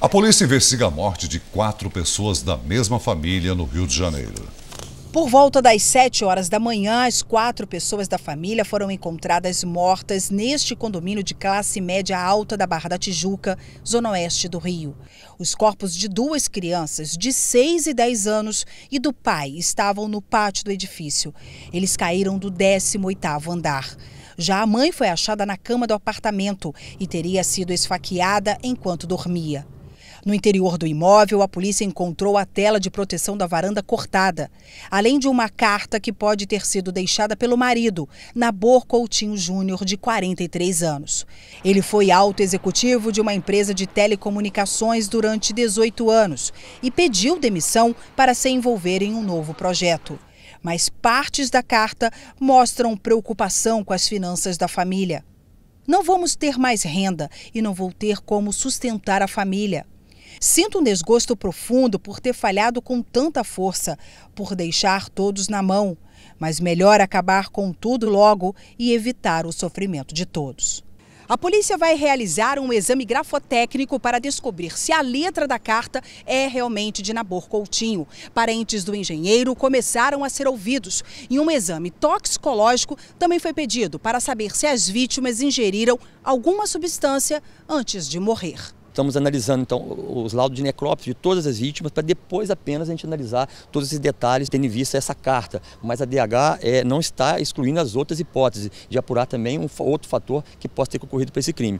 A polícia investiga a morte de quatro pessoas da mesma família no Rio de Janeiro. Por volta das 7 horas da manhã, as quatro pessoas da família foram encontradas mortas neste condomínio de classe média alta da Barra da Tijuca, zona oeste do Rio. Os corpos de duas crianças de 6 e 10 anos e do pai estavam no pátio do edifício. Eles caíram do 18º andar. Já a mãe foi achada na cama do apartamento e teria sido esfaqueada enquanto dormia. No interior do imóvel, a polícia encontrou a tela de proteção da varanda cortada, além de uma carta que pode ter sido deixada pelo marido, Nabor Coutinho Júnior, de 43 anos. Ele foi alto executivo de uma empresa de telecomunicações durante 18 anos e pediu demissão para se envolver em um novo projeto. Mas partes da carta mostram preocupação com as finanças da família. Não vamos ter mais renda e não vou ter como sustentar a família. Sinto um desgosto profundo por ter falhado com tanta força, por deixar todos na mão. Mas melhor acabar com tudo logo e evitar o sofrimento de todos. A polícia vai realizar um exame grafotécnico para descobrir se a letra da carta é realmente de Nabor Coutinho. Parentes do engenheiro começaram a ser ouvidos e um exame toxicológico também foi pedido para saber se as vítimas ingeriram alguma substância antes de morrer estamos analisando então os laudos de necrópsia de todas as vítimas para depois apenas a gente analisar todos esses detalhes tendo em vista essa carta. Mas a DH é, não está excluindo as outras hipóteses de apurar também um outro fator que possa ter ocorrido para esse crime.